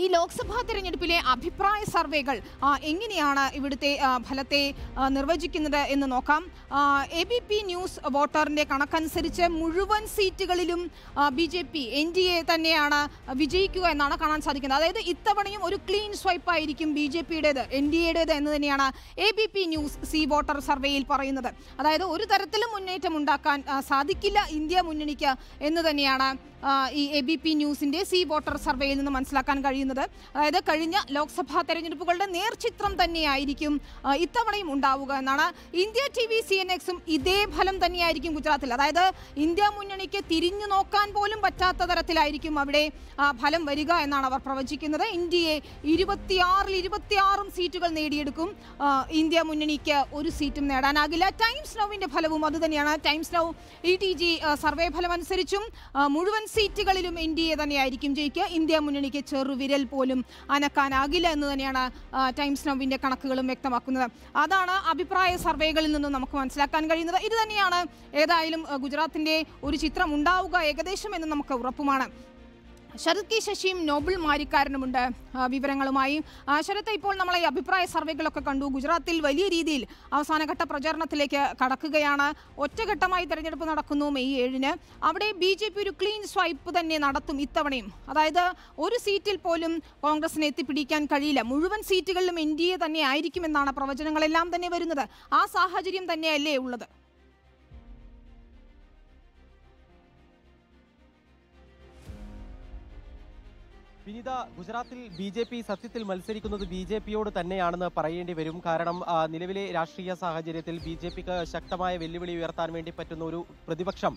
ഈ ലോക്സഭാ തെരഞ്ഞെടുപ്പിലെ അഭിപ്രായ സർവേകൾ എങ്ങനെയാണ് ഇവിടുത്തെ ഫലത്തെ നിർവചിക്കുന്നത് എന്ന് നോക്കാം എ ബി പി ന്യൂസ് വോട്ടറിൻ്റെ കണക്കനുസരിച്ച് മുഴുവൻ സീറ്റുകളിലും B J P N D A തന്നെയാണ് വിജയിക്കുക എന്നാണ് കാണാൻ സാധിക്കുന്നത് അതായത് ഇത്തവണയും ഒരു ക്ലീൻ സ്വൈപ്പ് ആയിരിക്കും ബി ജെ പിയുടേത് എൻ ഡി എയുടേത് എന്ന് തന്നെയാണ് A B P news C voter സർവേയിൽ പറയുന്നത് അതായത് ഒരു തരത്തിലും മുന്നേറ്റം ഉണ്ടാക്കാൻ സാധിക്കില്ല ഇന്ത്യ മുന്നണിക്ക് എന്ന് തന്നെയാണ് ഈ എ ബി പി ന്യൂസിൻ്റെ സി വോട്ടർ സർവേയിൽ നിന്ന് മനസ്സിലാക്കാൻ കഴിയുന്നത് ചെയ്യുന്നത് അതായത് കഴിഞ്ഞ ലോക്സഭാ തെരഞ്ഞെടുപ്പുകളുടെ നേർചിത്രം തന്നെയായിരിക്കും ഇത്തവണയും ഉണ്ടാവുക എന്നാണ് ഇന്ത്യ ടി വി സി എൻ എക്സും ഇതേ ഫലം തന്നെയായിരിക്കും ഗുജറാത്തിൽ അതായത് ഇന്ത്യ മുന്നണിക്ക് തിരിഞ്ഞു നോക്കാൻ പോലും പറ്റാത്ത തരത്തിലായിരിക്കും അവിടെ ഫലം വരിക എന്നാണ് അവർ പ്രവചിക്കുന്നത് ഇന്ത്യയെ ഇരുപത്തിയാറിൽ ഇരുപത്തിയാറും സീറ്റുകൾ നേടിയെടുക്കും ഇന്ത്യ മുന്നണിക്ക് ഒരു സീറ്റും നേടാനാകില്ല ടൈംസ് നൗവിൻ്റെ ഫലവും അതുതന്നെയാണ് Times Now E T G survey ഫലമനുസരിച്ചും മുഴുവൻ സീറ്റുകളിലും എൻ ഡി എ തന്നെയായിരിക്കും ജയിക്കുക ഇന്ത്യ മുന്നണിക്ക് ചെറുവിരൽ വിരൽ പോലും അനക്കാനാകില്ല എന്ന് തന്നെയാണ് ടൈംസ് നൗവിൻ്റെ കണക്കുകളും വ്യക്തമാക്കുന്നത് അതാണ് അഭിപ്രായ സർവേകളിൽ നിന്നും നമുക്ക് മനസ്സിലാക്കാൻ കഴിയുന്നത് ഇത് തന്നെയാണ് ഏതായാലും ഗുജറാത്തിൻ്റെ ഒരു ചിത്രം ഉണ്ടാവുക ഏകദേശം എന്ന് നമുക്ക് ഉറപ്പുമാണ് ശരത് കെ ശശിയും നോബിൾ മാരിക്കാരനുമുണ്ട് വിവരങ്ങളുമായി ശരത്ത് ഇപ്പോൾ നമ്മൾ ഈ അഭിപ്രായ സർവേകളൊക്കെ കണ്ടു ഗുജറാത്തിൽ വലിയ രീതിയിൽ അവസാനഘട്ട പ്രചാരണത്തിലേക്ക് കടക്കുകയാണ് ഒറ്റഘട്ടമായി തെരഞ്ഞെടുപ്പ് നടക്കുന്നു മെയ് ഏഴിന് അവിടെ ബി ജെ പി ഒരു ക്ലീൻ സ്വൈപ്പ് തന്നെ നടത്തും ഇത്തവണയും അതായത് ഒരു സീറ്റിൽ പോലും കോൺഗ്രസിനെ എത്തിപ്പിടിക്കാൻ കഴിയില്ല മുഴുവൻ സീറ്റുകളിലും എൻ ഡി എ തന്നെ ആയിരിക്കുമെന്നാണ് പ്രവചനങ്ങളെല്ലാം തന്നെ വരുന്നത് ആ സാഹചര്യം തന്നെയല്ലേ ഉള്ളത് വിനിത ഗുജറാത്തിൽ ബി ജെ പി സത്യത്തിൽ മത്സരിക്കുന്നത് ബി ജെ പിയോട് തന്നെയാണെന്ന് പറയേണ്ടി വരും കാരണം നിലവിലെ രാഷ്ട്രീയ സാഹചര്യത്തിൽ ബി ജെ പിക്ക് ശക്തമായ വെല്ലുവിളി ഉയർത്താൻ വേണ്ടി പറ്റുന്ന ഒരു പ്രതിപക്ഷം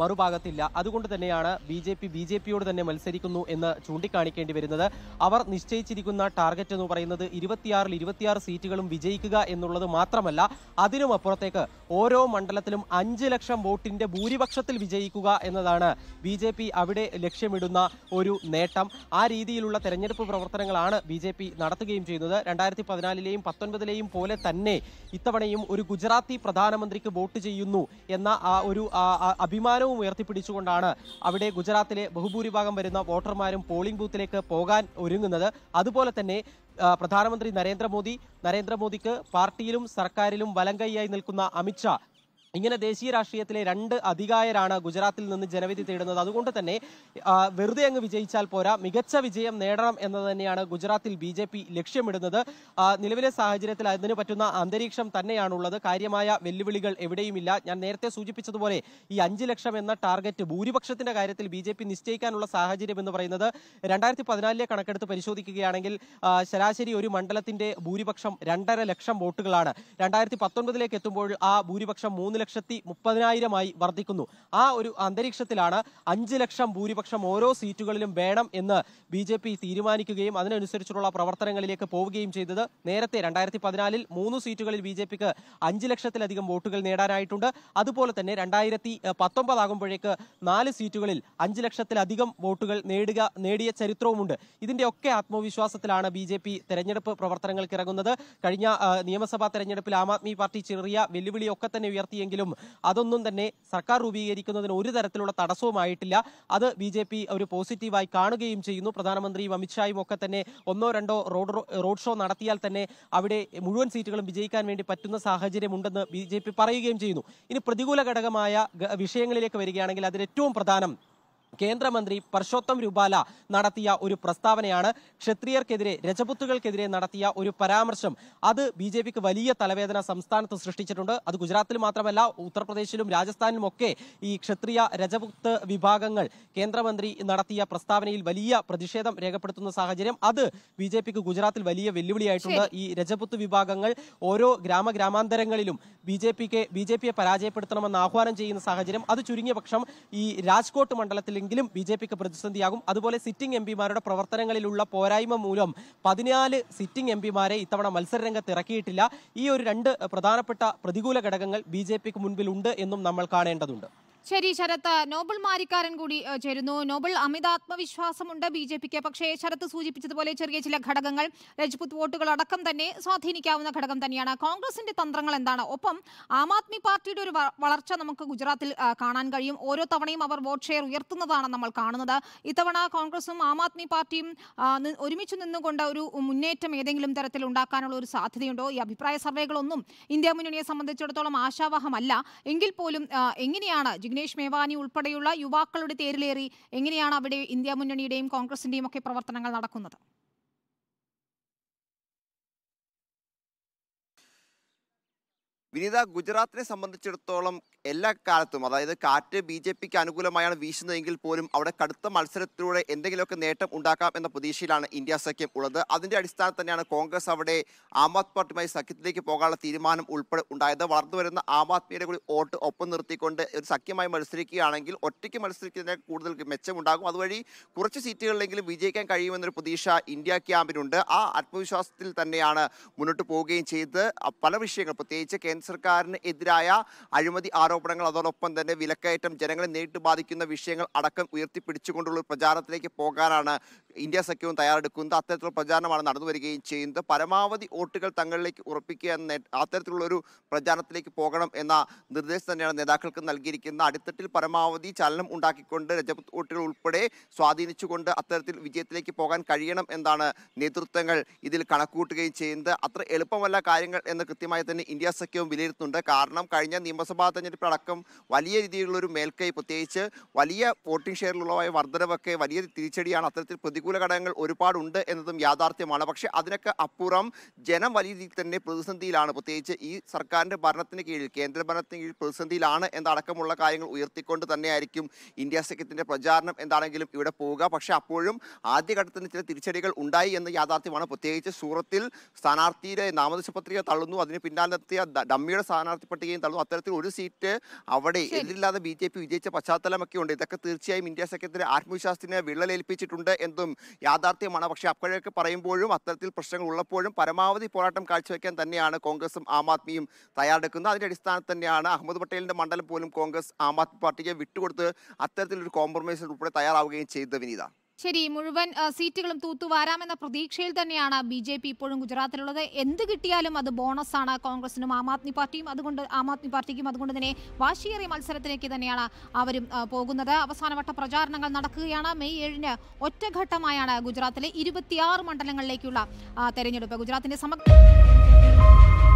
മറുഭാഗത്തില്ല അതുകൊണ്ട് തന്നെയാണ് B J P B J പിയോട് തന്നെ മത്സരിക്കുന്നു എന്ന് ചൂണ്ടിക്കാണിക്കേണ്ടി വരുന്നത് അവർ നിശ്ചയിച്ചിരിക്കുന്ന ടാർഗറ്റ് എന്ന് പറയുന്നത് ഇരുപത്തിയാറിൽ ഇരുപത്തിയാറ് സീറ്റുകളും വിജയിക്കുക എന്നുള്ളത് മാത്രമല്ല അതിനും അപ്പുറത്തേക്ക് ഓരോ മണ്ഡലത്തിലും അഞ്ച് ലക്ഷം വോട്ടിന്റെ ഭൂരിപക്ഷത്തിൽ വിജയിക്കുക എന്നതാണ് ബി ജെ പി അവിടെ ലക്ഷ്യമിടുന്ന ഒരു നേട്ടം ആ രീതിയിലുള്ള തെരഞ്ഞെടുപ്പ് പ്രവർത്തനങ്ങളാണ് ബി ജെ പി നടത്തുകയും ചെയ്യുന്നത് രണ്ടായിരത്തി പതിനാലിലെയും പത്തൊൻപതിലെയും പോലെ തന്നെ ഇത്തവണയും ഒരു ഗുജറാത്തി പ്രധാനമന്ത്രിക്ക് വോട്ട് ചെയ്യുന്നു എന്ന ആ ഒരു അഭിമാന നിലവാരവും ഉയർത്തിപ്പിടിച്ചുകൊണ്ടാണ് അവിടെ ഗുജറാത്തിലെ ബഹുഭൂരിഭാഗം വരുന്ന വോട്ടർമാരും പോളിംഗ് ബൂത്തിലേക്ക് പോകാൻ ഒരുങ്ങുന്നത് അതുപോലെ തന്നെ പ്രധാനമന്ത്രി നരേന്ദ്രമോദി നരേന്ദ്രമോദിക്ക് പാർട്ടിയിലും സർക്കാരിലും വലങ്കയ്യായി നിൽക്കുന്ന അമിത്ഷാ ഇങ്ങനെ ദേശീയ രാഷ്ട്രീയത്തിലെ രണ്ട് അധികായരാണ് ഗുജറാത്തിൽ നിന്ന് ജനവിധി തേടുന്നത് അതുകൊണ്ട് തന്നെ വെറുതെ അങ്ങ് വിജയിച്ചാൽ പോരാ മികച്ച വിജയം നേടണം എന്ന് തന്നെയാണ് ഗുജറാത്തിൽ ബി ജെ പി ലക്ഷ്യമിടുന്നത് നിലവിലെ സാഹചര്യത്തിൽ അതിന് പറ്റുന്ന അന്തരീക്ഷം തന്നെയാണുള്ളത് കാര്യമായ വെല്ലുവിളികൾ എവിടെയുമില്ല ഞാൻ നേരത്തെ സൂചിപ്പിച്ചതുപോലെ ഈ അഞ്ച് ലക്ഷം എന്ന ടാർഗറ്റ് ഭൂരിപക്ഷത്തിന്റെ കാര്യത്തിൽ ബി ജെ പി നിശ്ചയിക്കാനുള്ള സാഹചര്യം എന്ന് പറയുന്നത് രണ്ടായിരത്തി പതിനാലിലെ കണക്കെടുത്ത് പരിശോധിക്കുകയാണെങ്കിൽ ശരാശരി ഒരു മണ്ഡലത്തിന്റെ ഭൂരിപക്ഷം രണ്ടര ലക്ഷം വോട്ടുകളാണ് രണ്ടായിരത്തി പത്തൊൻപതിലേക്ക് എത്തുമ്പോൾ ആ ഭൂരിപക്ഷം മൂന്ന് ലക്ഷത്തി മുപ്പതിനായിരമായി വർദ്ധിക്കുന്നു ആ ഒരു അന്തരീക്ഷത്തിലാണ് അഞ്ച് ലക്ഷം ഭൂരിപക്ഷം ഓരോ സീറ്റുകളിലും വേണം എന്ന് ബി ജെ പി തീരുമാനിക്കുകയും അതിനനുസരിച്ചുള്ള പ്രവർത്തനങ്ങളിലേക്ക് പോവുകയും ചെയ്തത് നേരത്തെ രണ്ടായിരത്തി പതിനാലിൽ മൂന്ന് സീറ്റുകളിൽ ബി ജെ പിക്ക് അഞ്ച് ലക്ഷത്തിലധികം വോട്ടുകൾ നേടാനായിട്ടുണ്ട് അതുപോലെ തന്നെ രണ്ടായിരത്തി പത്തൊമ്പതാകുമ്പോഴേക്ക് നാല് സീറ്റുകളിൽ അഞ്ച് ലക്ഷത്തിലധികം വോട്ടുകൾ നേടുക നേടിയ ചരിത്രവുമുണ്ട് ഇതിന്റെയൊക്കെ ആത്മവിശ്വാസത്തിലാണ് ബി ജെ പി തെരഞ്ഞെടുപ്പ് പ്രവർത്തനങ്ങൾക്ക് ഇറങ്ങുന്നത് കഴിഞ്ഞ നിയമസഭാ തെരഞ്ഞെടുപ്പിൽ ആം ആദ്മി പാർട്ടി ചെറിയ വെല്ലുവിളിയൊക്കെ തന്നെ ഉയർത്തിയെങ്കിൽ എങ്കിലും അതൊന്നും തന്നെ സർക്കാർ രൂപീകരിക്കുന്നതിന് ഒരു തരത്തിലുള്ള തടസ്സവുമായിട്ടില്ല അത് ബി ജെ പി ഒരു പോസിറ്റീവായി കാണുകയും ചെയ്യുന്നു പ്രധാനമന്ത്രിയും അമിത്ഷായും ഒക്കെ തന്നെ ഒന്നോ രണ്ടോ റോഡ് റോഡ് ഷോ നടത്തിയാൽ തന്നെ അവിടെ മുഴുവൻ സീറ്റുകളും വിജയിക്കാൻ വേണ്ടി പറ്റുന്ന സാഹചര്യമുണ്ടെന്ന് ബി ജെ പി പറയുകയും ചെയ്യുന്നു ഇനി പ്രതികൂല ഘടകമായ വിഷയങ്ങളിലേക്ക് വരികയാണെങ്കിൽ അതിലേറ്റവും ഏറ്റവും പ്രധാനം കേന്ദ്രമന്ത്രി പർഷോത്തം രൂപാല നടത്തിയ ഒരു പ്രസ്താവനയാണ് ക്ഷത്രിയർക്കെതിരെ രജപുത്തുകൾക്കെതിരെ നടത്തിയ ഒരു പരാമർശം അത് ബി ജെ പിക്ക് വലിയ തലവേദന സംസ്ഥാനത്ത് സൃഷ്ടിച്ചിട്ടുണ്ട് അത് ഗുജറാത്തിൽ മാത്രമല്ല ഉത്തർപ്രദേശിലും രാജസ്ഥാനിലും ഒക്കെ ഈ ക്ഷത്രിയ രജപുത്ത് വിഭാഗങ്ങൾ കേന്ദ്രമന്ത്രി നടത്തിയ പ്രസ്താവനയിൽ വലിയ പ്രതിഷേധം രേഖപ്പെടുത്തുന്ന സാഹചര്യം അത് ബി ജെ പിക്ക് ഗുജറാത്തിൽ വലിയ വെല്ലുവിളിയായിട്ടുണ്ട് ഈ രജപുത്ത് വിഭാഗങ്ങൾ ഓരോ ഗ്രാമ ഗ്രാമാന്തരങ്ങളിലും ബി ജെ പിക്ക് ബി ജെ പിയെ പരാജയപ്പെടുത്തണമെന്ന് ആഹ്വാനം ചെയ്യുന്ന സാഹചര്യം അത് ചുരുങ്ങിയ പക്ഷം ഈ രാജ്കോട്ട് മണ്ഡലത്തിൽ എങ്കിലും ബി ജെ പിക്ക് പ്രതിസന്ധിയാകും അതുപോലെ സിറ്റിംഗ് എം പിമാരുടെ പ്രവർത്തനങ്ങളിലുള്ള പോരായ്മ മൂലം പതിനാല് സിറ്റിംഗ് എം പിമാരെ ഇത്തവണ മത്സരരംഗത്ത് ഇറക്കിയിട്ടില്ല ഈ ഒരു രണ്ട് പ്രധാനപ്പെട്ട പ്രതികൂല ഘടകങ്ങൾ ബി ജെ പിക്ക് മുൻപിലുണ്ട് എന്നും നമ്മൾ കാണേണ്ടതുണ്ട് ശരി ശരത്ത് നോബൽ മാരിക്കാരൻ കൂടി ചേരുന്നു നോബൽ അമിത ആത്മവിശ്വാസമുണ്ട് ബി ജെ പിക്ക് പക്ഷേ ശരത്ത് സൂചിപ്പിച്ചതുപോലെ ചെറിയ ചില ഘടകങ്ങൾ രജ്പുത് വോട്ടുകൾ അടക്കം തന്നെ സ്വാധീനിക്കാവുന്ന ഘടകം തന്നെയാണ് കോൺഗ്രസിന്റെ തന്ത്രങ്ങൾ എന്താണ് ഒപ്പം ആം ആദ്മി പാർട്ടിയുടെ ഒരു വളർച്ച നമുക്ക് ഗുജറാത്തിൽ കാണാൻ കഴിയും ഓരോ തവണയും അവർ വോട്ട് ഷെയർ ഉയർത്തുന്നതാണ് നമ്മൾ കാണുന്നത് ഇത്തവണ കോൺഗ്രസും ആം ആദ്മി പാർട്ടിയും ഒരുമിച്ച് നിന്നുകൊണ്ട് ഒരു മുന്നേറ്റം ഏതെങ്കിലും തരത്തിൽ ഉണ്ടാക്കാനുള്ള ഒരു സാധ്യതയുണ്ടോ ഈ അഭിപ്രായ സർവേകളൊന്നും ഇന്ത്യ മുന്നണിയെ സംബന്ധിച്ചിടത്തോളം ആശാവഹമല്ല എങ്കിൽ പോലും എങ്ങനെയാണ് വിഘ്നേഷ് മേവാനി ഉൾപ്പെടെയുള്ള യുവാക്കളുടെ തേരിലേറി എങ്ങനെയാണ് അവിടെ ഇന്ത്യ മുന്നണിയുടെയും കോൺഗ്രസിന്റെയും ഒക്കെ പ്രവർത്തനങ്ങൾ നടക്കുന്നത് വിനീത ഗുജറാത്തിനെ സംബന്ധിച്ചിടത്തോളം എല്ലാ കാലത്തും അതായത് കാറ്റ് ബി ജെ പിക്ക് അനുകൂലമായാണ് വീശുന്നതെങ്കിൽ പോലും അവിടെ കടുത്ത മത്സരത്തിലൂടെ എന്തെങ്കിലുമൊക്കെ നേട്ടം ഉണ്ടാക്കാം എന്ന പ്രതീക്ഷയിലാണ് ഇന്ത്യ സഖ്യം ഉള്ളത് അതിൻ്റെ അടിസ്ഥാനത്തിൽ തന്നെയാണ് കോൺഗ്രസ് അവിടെ ആം ആദ്മി പാർട്ടിയുമായി സഖ്യത്തിലേക്ക് പോകാനുള്ള തീരുമാനം ഉൾപ്പെടെ ഉണ്ടായത് വളർന്നു വരുന്ന ആം ആദ്മിയുടെ കൂടി വോട്ട് ഒപ്പം നിർത്തിക്കൊണ്ട് ഒരു സഖ്യമായി മത്സരിക്കുകയാണെങ്കിൽ ഒറ്റയ്ക്ക് മത്സരിക്കുന്നതിന് കൂടുതൽ മെച്ചമുണ്ടാകും അതുവഴി കുറച്ച് സീറ്റുകളിലെങ്കിലും വിജയിക്കാൻ കഴിയുമെന്നൊരു പ്രതീക്ഷ ഇന്ത്യ ക്യാമ്പിനുണ്ട് ആ ആത്മവിശ്വാസത്തിൽ തന്നെയാണ് മുന്നോട്ട് പോവുകയും ചെയ്ത് പല വിഷയങ്ങൾ പ്രത്യേകിച്ച് കേന്ദ്ര സർക്കാരിനെതിരായ അഴിമതി ആരോപണങ്ങൾ അതോടൊപ്പം തന്നെ വിലക്കയറ്റം ജനങ്ങളെ നേരിട്ട് ബാധിക്കുന്ന വിഷയങ്ങൾ അടക്കം ഉയർത്തിപ്പിടിച്ചുകൊണ്ടുള്ള പ്രചാരണത്തിലേക്ക് പോകാനാണ് ഇന്ത്യ സഖ്യവും തയ്യാറെടുക്കുന്നത് അത്തരത്തിലുള്ള പ്രചാരണമാണ് നടന്നു വരികയും ചെയ്യുന്നത് പരമാവധി വോട്ടുകൾ തങ്ങളിലേക്ക് ഉറപ്പിക്കുക എന്ന അത്തരത്തിലുള്ള ഒരു പ്രചാരണത്തിലേക്ക് പോകണം എന്ന നിർദ്ദേശം തന്നെയാണ് നേതാക്കൾക്ക് നൽകിയിരിക്കുന്ന അടിത്തട്ടിൽ പരമാവധി ചലനം ഉണ്ടാക്കിക്കൊണ്ട് രജപത് വോട്ടുകൾ ഉൾപ്പെടെ സ്വാധീനിച്ചുകൊണ്ട് അത്തരത്തിൽ വിജയത്തിലേക്ക് പോകാൻ കഴിയണം എന്നാണ് നേതൃത്വങ്ങൾ ഇതിൽ കണക്കുകൂട്ടുകയും ചെയ്യുന്നത് അത്ര എളുപ്പമല്ല കാര്യങ്ങൾ എന്ന് കൃത്യമായി തന്നെ ഇന്ത്യ സഖ്യവും വിലയിരുത്തുന്നുണ്ട് കാരണം കഴിഞ്ഞ നിയമസഭാ തെരഞ്ഞെടുപ്പ് അടക്കം വലിയ രീതിയിലുള്ള ഒരു മേൽക്കൈ പ്രത്യേകിച്ച് വലിയ വോട്ടിംഗ് ഷെയറിലുള്ളതായ വർദ്ധനവൊക്കെ വലിയ തിരിച്ചടിയാണ് അത്തരത്തിൽ പ്രതി പ്രതികൂല ഘടകങ്ങൾ ഒരുപാടുണ്ട് എന്നതും യാഥാർത്ഥ്യമാണ് പക്ഷേ അതിനൊക്കെ അപ്പുറം ജനം വലിയ രീതിയിൽ തന്നെ പ്രതിസന്ധിയിലാണ് പ്രത്യേകിച്ച് ഈ സർക്കാരിൻ്റെ ഭരണത്തിന് കീഴിൽ കേന്ദ്ര ഭരണത്തിന് കീഴിൽ പ്രതിസന്ധിയിലാണ് എന്നടക്കമുള്ള കാര്യങ്ങൾ ഉയർത്തിക്കൊണ്ട് തന്നെയായിരിക്കും ഇന്ത്യ സഖ്യത്തിൻ്റെ പ്രചാരണം എന്താണെങ്കിലും ഇവിടെ പോവുക പക്ഷേ അപ്പോഴും ആദ്യഘട്ടത്തിന് ചില തിരിച്ചടികൾ ഉണ്ടായി എന്ന യാഥാർത്ഥ്യമാണ് പ്രത്യേകിച്ച് സൂറത്തിൽ സ്ഥാനാർത്ഥിയുടെ നാമനിർദ്ദേശ പത്രിക തള്ളുന്നു അതിന് പിന്നാലെത്തിയ ഡമ്മിയുടെ സ്ഥാനാർത്ഥി പട്ടികയും തള്ളുന്നു അത്തരത്തിൽ ഒരു സീറ്റ് അവിടെ എതിരില്ലാതെ ബി ജെ പി വിജയിച്ച പശ്ചാത്തലമൊക്കെ ഉണ്ട് ഇതൊക്കെ തീർച്ചയായും ഇന്ത്യ സഖ്യത്തിൻ്റെ ആത്മവിശ്വാസത്തിന് വിള്ളലേൽപ്പിച്ചിട്ടുണ്ട് എന്നും എന്നുള്ളതും യാഥാർത്ഥ്യമാണ് പക്ഷേ അപ്പോഴൊക്കെ പറയുമ്പോഴും അത്തരത്തിൽ പ്രശ്നങ്ങൾ ഉള്ളപ്പോഴും പരമാവധി പോരാട്ടം കാഴ്ചവെക്കാൻ തന്നെയാണ് കോൺഗ്രസും ആം ആദ്മിയും തയ്യാറെടുക്കുന്നത് അതിൻ്റെ അടിസ്ഥാനത്തിൽ തന്നെയാണ് അഹമ്മദ് പട്ടേലിൻ്റെ മണ്ഡലം പോലും കോൺഗ്രസ് ആം ആദ്മി പാർട്ടിക്ക് വിട്ടുകൊടുത്ത് അത്തരത്തിലൊരു കോംപ്രമൈസിൽ ഉൾപ്പെടെ തയ്യാറാവുകയും ചെയ്ത വിനീത ശരി മുഴുവൻ സീറ്റുകളും തൂത്തുവാരാമെന്ന പ്രതീക്ഷയിൽ തന്നെയാണ് ബി ജെ പി ഇപ്പോഴും ഗുജറാത്തിലുള്ളത് എന്ത് കിട്ടിയാലും അത് ആണ് കോൺഗ്രസിനും ആം ആദ്മി പാർട്ടിയും അതുകൊണ്ട് ആം ആദ്മി പാർട്ടിക്കും അതുകൊണ്ട് തന്നെ വാശിയേറിയ മത്സരത്തിലേക്ക് തന്നെയാണ് അവരും പോകുന്നത് അവസാനവട്ട പ്രചാരണങ്ങൾ നടക്കുകയാണ് മെയ് ഏഴിന് ഒറ്റഘട്ടമായാണ് ഗുജറാത്തിലെ ഇരുപത്തിയാറ് മണ്ഡലങ്ങളിലേക്കുള്ള തെരഞ്ഞെടുപ്പ് ഗുജറാത്തിന്റെ സമഗ്ര